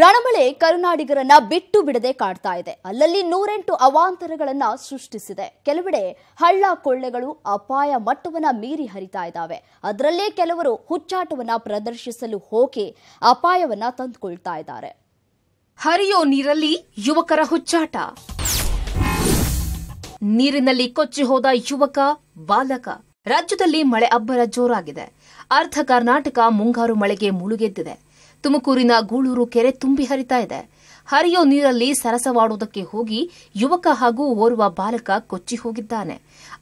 ರಣಮಳೆ ಕರುನಾಡಿಗರನ್ನ ಬಿಟ್ಟು ಬಿಡದೆ ಕಾಡ್ತಾ ಇದೆ ಅಲ್ಲಲ್ಲಿ ನೂರೆಂಟು ಅವಾಂತರಗಳನ್ನ ಸೃಷ್ಟಿಸಿದೆ ಕೆಲವೆಡೆ ಹಳ್ಳ ಕೊಳ್ಳೆಗಳು ಅಪಾಯ ಮಟ್ಟವನ್ನ ಮೀರಿ ಹರಿತಾ ಇದ್ದಾವೆ ಅದರಲ್ಲೇ ಕೆಲವರು ಹುಚ್ಚಾಟವನ್ನ ಪ್ರದರ್ಶಿಸಲು ಹೋಗಿ ಅಪಾಯವನ್ನ ತಂದುಕೊಳ್ತಾ ಇದ್ದಾರೆ ಹರಿಯೋ ನೀರಲ್ಲಿ ಯುವಕರ ಹುಚ್ಚಾಟ ನೀರಿನಲ್ಲಿ ಕೊಚ್ಚಿ ಹೋದ ಯುವಕ ಬಾಲಕ ರಾಜ್ಯದಲ್ಲಿ ಮಳೆ ಅಬ್ಬರ ಜೋರಾಗಿದೆ ಅರ್ಧ ಕರ್ನಾಟಕ ಮುಂಗಾರು ಮಳೆಗೆ ಮುಳುಗೆದ್ದಿದೆ ತುಮಕೂರಿನ ಗೂಳೂರು ಕೆರೆ ತುಂಬಿ ಹರಿತಾ ಇದೆ ಹರಿಯೋ ನೀರಲ್ಲಿ ಸರಸವಾಡುವುದಕ್ಕೆ ಹೋಗಿ ಯುವಕ ಹಾಗೂ ಓರ್ವ ಬಾಲಕ ಕೊಚ್ಚಿ ಹೋಗಿದ್ದಾನೆ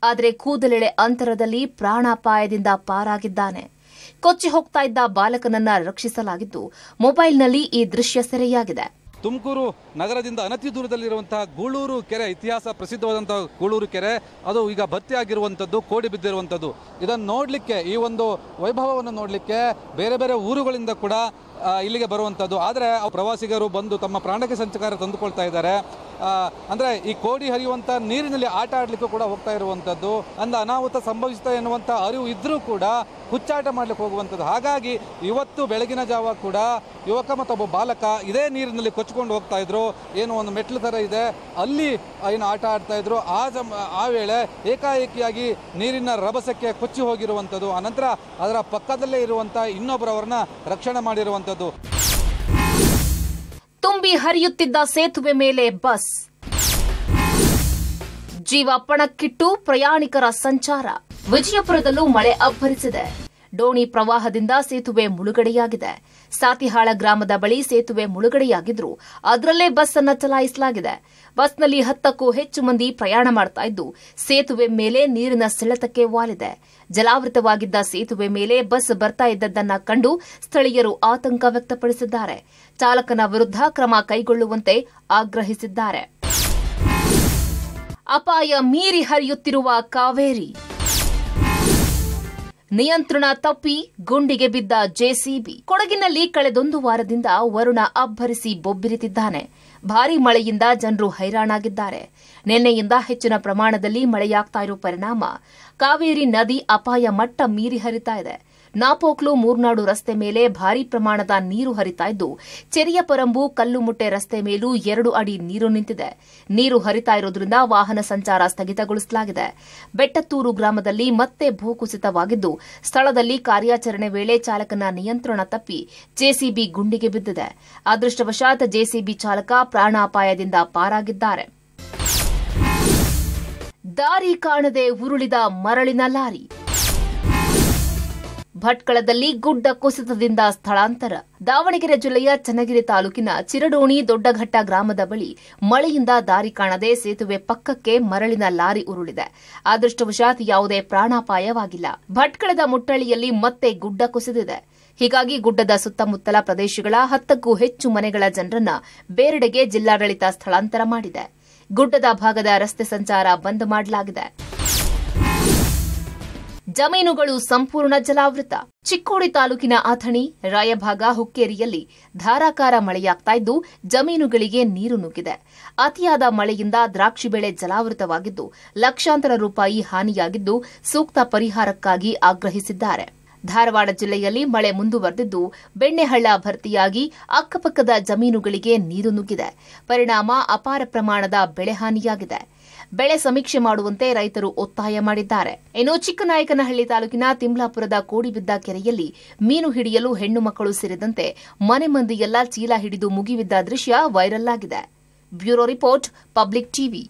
ಆದರೆ ಕೂದಲೆಳೆ ಅಂತರದಲ್ಲಿ ಪ್ರಾಣಾಪಾಯದಿಂದ ಪಾರಾಗಿದ್ದಾನೆ ಕೊಚ್ಚಿ ಹೋಗ್ತಾ ಇದ್ದ ಬಾಲಕನನ್ನ ರಕ್ಷಿಸಲಾಗಿದ್ದು ಮೊಬೈಲ್ನಲ್ಲಿ ಈ ದೃಶ್ಯ ಸೆರೆಯಾಗಿದೆ ತುಮಕೂರು ನಗರದಿಂದ ಅನತಿ ದೂರದಲ್ಲಿರುವಂತಹ ಗೂಳೂರು ಕೆರೆ ಇತಿಹಾಸ ಪ್ರಸಿದ್ಧವಾದಂತಹ ಗೂಳೂರು ಕೆರೆ ಅದು ಈಗ ಭರ್ತಿಯಾಗಿರುವಂಥದ್ದು ಕೋಡಿ ಬಿದ್ದಿರುವಂಥದ್ದು ಇದನ್ನು ನೋಡಲಿಕ್ಕೆ ಈ ಒಂದು ವೈಭವವನ್ನು ನೋಡಲಿಕ್ಕೆ ಬೇರೆ ಬೇರೆ ಊರುಗಳಿಂದ ಕೂಡ ಇಲ್ಲಿಗೆ ಬರುವಂಥದ್ದು ಆದರೆ ಪ್ರವಾಸಿಗರು ಬಂದು ತಮ್ಮ ಪ್ರಾಣಕ್ಕೆ ಸಂಚಕಾರ ತಂದುಕೊಳ್ತಾ ಇದ್ದಾರೆ ಅಂದರೆ ಈ ಕೋಡಿ ಹರಿಯುವಂಥ ನೀರಿನಲ್ಲಿ ಆಟ ಆಡಲಿಕ್ಕೂ ಕೂಡ ಹೋಗ್ತಾ ಇರುವಂಥದ್ದು ಅಂದ ಅನಾಹುತ ಸಂಭವಿಸ್ತಾ ಎನ್ನುವಂಥ ಅರಿವು ಇದ್ದರೂ ಕೂಡ ಹುಚ್ಚಾಟ ಮಾಡಲಿಕ್ಕೆ ಹೋಗುವಂಥದ್ದು ಹಾಗಾಗಿ ಇವತ್ತು ಬೆಳಗಿನ ಜಾವ ಕೂಡ ಯುವಕ ಮತ್ತೊಬ್ಬ ಬಾಲಕ ಇದೇ ನೀರಿನಲ್ಲಿ ಕೊಚ್ಕೊಂಡು ಹೋಗ್ತಾ ಇದ್ರು ಏನು ಒಂದು ಮೆಟ್ಲು ಥರ ಇದೆ ಅಲ್ಲಿ ಏನು ಆಟ ಆಡ್ತಾ ಇದ್ರು ಆ ಜಮ್ ಆ ವೇಳೆ ಏಕಾಏಕಿಯಾಗಿ ನೀರಿನ ರಭಸಕ್ಕೆ ಕೊಚ್ಚಿ ಹೋಗಿರುವಂಥದ್ದು ಆನಂತರ ಅದರ ಪಕ್ಕದಲ್ಲೇ ಇರುವಂಥ ಇನ್ನೊಬ್ಬರವ್ರನ್ನ ರಕ್ಷಣೆ ಮಾಡಿರುವಂಥ ತುಂಬಿ ಹರಿಯುತ್ತಿದ್ದ ಸೇತುವೆ ಮೇಲೆ ಬಸ್ ಜೀವ ಪಣಕ್ಕಿಟ್ಟು ಪ್ರಯಾಣಿಕರ ಸಂಚಾರ ವಿಜಯಪುರದಲ್ಲೂ ಮಳೆ ಅಬ್ಬರಿಸಿದೆ ಡೋಣಿ ಪ್ರವಾಹದಿಂದ ಸೇತುವೆ ಮುಳುಗಡೆಯಾಗಿದೆ ಸಾತಿಹಾಳ ಗ್ರಾಮದ ಬಳಿ ಸೇತುವೆ ಮುಳುಗಡೆಯಾಗಿದ್ರು ಅದರಲ್ಲೇ ಬಸ್ ಅನ್ನು ಚಲಾಯಿಸಲಾಗಿದೆ ಬಸ್ನಲ್ಲಿ ಹತ್ತಕ್ಕೂ ಹೆಚ್ಚು ಮಂದಿ ಪ್ರಯಾಣ ಮಾಡ್ತಾ ಇದ್ದು ಸೇತುವೆ ಮೇಲೆ ನೀರಿನ ಸೆಳೆತಕ್ಕೆ ವಾಲಿದೆ ಜಲಾವೃತವಾಗಿದ್ದ ಸೇತುವೆ ಮೇಲೆ ಬಸ್ ಬರ್ತಾ ಇದ್ದದ್ದನ್ನ ಕಂಡು ಸ್ಥಳೀಯರು ಆತಂಕ ವ್ಯಕ್ತಪಡಿಸಿದ್ದಾರೆ ಚಾಲಕನ ವಿರುದ್ಧ ಕ್ರಮ ಕೈಗೊಳ್ಳುವಂತೆ ಆಗ್ರಹಿಸಿದ್ದಾರೆ ಅಪಾಯ ಮೀರಿ ಹರಿಯುತ್ತಿರುವ ಕಾವೇರಿ ನಿಯಂತ್ರಣ ತಪ್ಪಿ ಗುಂಡಿಗೆ ಬಿದ್ದ ಜೆಸಿಬಿ ಕೊಡಗಿನಲ್ಲಿ ಕಳೆದೊಂದು ವಾರದಿಂದ ವರುಣ ಅಬ್ಬರಿಸಿ ಬೊಬ್ಬಿರಿತಿದ್ದಾನೆ ಭಾರೀ ಮಳೆಯಿಂದ ಜನರು ಹೈರಾಣಾಗಿದ್ದಾರೆ ನಿನ್ನೆಯಿಂದ ಹೆಚ್ಚಿನ ಪ್ರಮಾಣದಲ್ಲಿ ಮಳೆಯಾಗ್ತಾ ಇರೋ ಪರಿಣಾಮ ಕಾವೇರಿ ನದಿ ಅಪಾಯ ಮಟ್ಟ ಮೀರಿ ಹರಿತಾ ಇದೆ ನಾಪೋಕ್ಲು ಮೂರ್ನಾಡು ರಸ್ತೆ ಮೇಲೆ ಭಾರೀ ಪ್ರಮಾಣದ ನೀರು ಹರಿತಾ ಇದ್ದು ಚೆರಿಯಪರಂಬು ಕಲ್ಲುಮುಟ್ಟೆ ರಸ್ತೆ ಮೇಲೂ ಎರಡು ಅಡಿ ನೀರು ನಿಂತಿದೆ ನೀರು ಹರಿತಾ ಇರೋದ್ರಿಂದ ವಾಹನ ಸಂಚಾರ ಸ್ಥಗಿತಗೊಳಿಸಲಾಗಿದೆ ಬೆಟ್ಟತ್ತೂರು ಗ್ರಾಮದಲ್ಲಿ ಮತ್ತೆ ಭೂಕುಸಿತವಾಗಿದ್ದು ಸ್ಥಳದಲ್ಲಿ ಕಾರ್ಯಾಚರಣೆ ವೇಳೆ ಚಾಲಕನ ನಿಯಂತ್ರಣ ತಪ್ಪಿ ಜೆಸಿಬಿ ಗುಂಡಿಗೆ ಬಿದ್ದಿದೆ ಅದೃಷ್ಟವಶಾತ್ ಜೆಸಿಬಿ ಚಾಲಕ ಪ್ರಾಣಾಪಾಯದಿಂದ ಪಾರಾಗಿದ್ದಾರೆ ದಾರಿ ಕಾಣದೆ ಉರುಳಿದ ಮರಳಿನ ಲಾರಿ ಭಟ್ಕಳದಲ್ಲಿ ಗುಡ್ಡ ಕುಸಿತದಿಂದ ಸ್ಥಳಾಂತರ ದಾವಣಗೆರೆ ಜಿಲ್ಲೆಯ ಚನ್ನಗಿರಿ ತಾಲೂಕಿನ ಚಿರಡೋಣಿ ದೊಡ್ಡಘಟ್ಟ ಗ್ರಾಮದ ಬಳಿ ಮಳೆಯಿಂದ ದಾರಿ ಕಾಣದೆ ಸೇತುವೆ ಪಕ್ಕಕ್ಕೆ ಮರಳಿನ ಲಾರಿ ಉರುಳಿದೆ ಅದೃಷ್ಟವಶಾತ್ ಯಾವುದೇ ಪ್ರಾಣಾಪಾಯವಾಗಿಲ್ಲ ಭಟ್ಕಳದ ಮುಟ್ಟಳಿಯಲ್ಲಿ ಮತ್ತೆ ಗುಡ್ಡ ಕುಸಿದಿದೆ ಹೀಗಾಗಿ ಗುಡ್ಡದ ಸುತ್ತಮುತ್ತಲ ಪ್ರದೇಶಗಳ ಹತ್ತಕ್ಕೂ ಹೆಚ್ಚು ಮನೆಗಳ ಜನರನ್ನ ಬೇರೆಡೆಗೆ ಜಿಲ್ಲಾಡಳಿತ ಸ್ಥಳಾಂತರ ಮಾಡಿದೆ ಗುಡ್ಡದ ಭಾಗದ ರಸ್ತೆ ಸಂಚಾರ ಬಂದ್ ಮಾಡಲಾಗಿದೆ ಜಮೀನುಗಳು ಸಂಪೂರ್ಣ ಜಲಾವೃತ ಚಿಕ್ಕೋಡಿ ತಾಲೂಕಿನ ಅಥಣಿ ರಾಯಭಾಗ ಹುಕ್ಕೇರಿಯಲ್ಲಿ ಧಾರಾಕಾರ ಮಳೆಯಾಗ್ತಾ ಇದ್ದು ಜಮೀನುಗಳಿಗೆ ನೀರು ನುಗ್ಗಿದೆ ಅತಿಯಾದ ಮಳೆಯಿಂದ ದ್ರಾಕ್ಷಿ ಬೆಳೆ ಜಲಾವೃತವಾಗಿದ್ದು ಲಕ್ಷಾಂತರ ರೂಪಾಯಿ ಹಾನಿಯಾಗಿದ್ದು ಸೂಕ್ತ ಪರಿಹಾರಕ್ಕಾಗಿ ಆಗ್ರಹಿಸಿದ್ದಾರೆ ಧಾರವಾಡ ಜಿಲ್ಲೆಯಲ್ಲಿ ಮಳೆ ಮುಂದುವರೆದಿದ್ದು ಬೆಣ್ಣೆಹಳ್ಳ ಭರ್ತಿಯಾಗಿ ಅಕ್ಕಪಕ್ಕದ ಜಮೀನುಗಳಿಗೆ ನೀರು ನುಗ್ಗಿದೆ ಪರಿಣಾಮ ಅಪಾರ ಪ್ರಮಾಣದ ಬೆಳೆ ಹಾನಿಯಾಗಿದೆ ಬೆಳೆ ಸಮೀಕ್ಷೆ ಮಾಡುವಂತೆ ರೈತರು ಒತ್ತಾಯ ಮಾಡಿದ್ದಾರೆ ಇನ್ನು ಚಿಕ್ಕನಾಯಕನಹಳ್ಳಿ ತಾಲೂಕಿನ ತಿಮ್ಲಾಪುರದ ಕೋಡಿಬಿದ್ದ ಕೆರೆಯಲ್ಲಿ ಮೀನು ಹಿಡಿಯಲು ಹೆಣ್ಣು ಮಕ್ಕಳು ಸೇರಿದಂತೆ ಮನೆ ಮಂದಿಯೆಲ್ಲ ಚೀಲ ಹಿಡಿದು ಮುಗಿಬಿದ್ದ ದೃಶ್ಯ ವೈರಲ್ ಆಗಿದೆ ಬ್ಯೂರೋ ರಿಪೋರ್ಟ್ ಪಬ್ಲಿಕ್ ಟಿವಿ